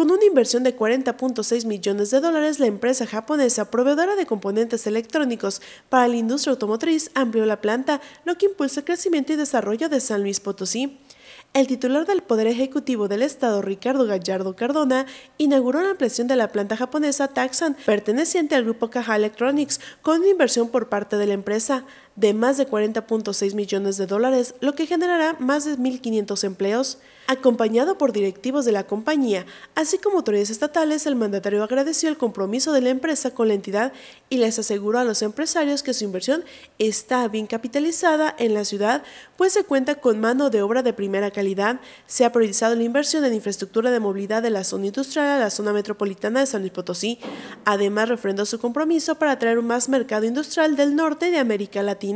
Con una inversión de 40.6 millones de dólares, la empresa japonesa proveedora de componentes electrónicos para la industria automotriz amplió la planta, lo que impulsa el crecimiento y desarrollo de San Luis Potosí. El titular del Poder Ejecutivo del Estado, Ricardo Gallardo Cardona, inauguró la ampliación de la planta japonesa Taxan, perteneciente al grupo Caja Electronics, con una inversión por parte de la empresa de más de 40.6 millones de dólares, lo que generará más de 1.500 empleos. Acompañado por directivos de la compañía, así como autoridades estatales, el mandatario agradeció el compromiso de la empresa con la entidad y les aseguró a los empresarios que su inversión está bien capitalizada en la ciudad, pues se cuenta con mano de obra de primera calidad. Se ha priorizado la inversión en infraestructura de movilidad de la zona industrial a la zona metropolitana de San Luis Potosí. Además, refrendó su compromiso para atraer un más mercado industrial del norte de América Latina.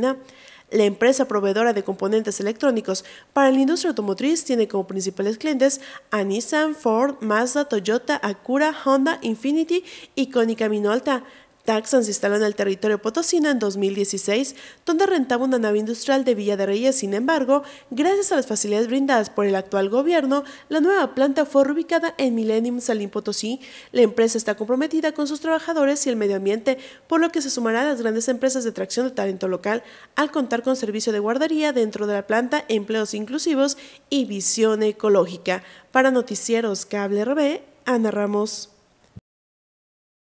La empresa proveedora de componentes electrónicos para la industria automotriz tiene como principales clientes a Nissan, Ford, Mazda, Toyota, Acura, Honda, Infinity y Konica Minolta. Taxan se instaló en el territorio potosina en 2016, donde rentaba una nave industrial de Villa de Reyes. Sin embargo, gracias a las facilidades brindadas por el actual gobierno, la nueva planta fue reubicada en Millennium Salín Potosí. La empresa está comprometida con sus trabajadores y el medio ambiente, por lo que se sumará a las grandes empresas de atracción de talento local al contar con servicio de guardería dentro de la planta, empleos inclusivos y visión ecológica. Para Noticieros Cable RB, Ana Ramos.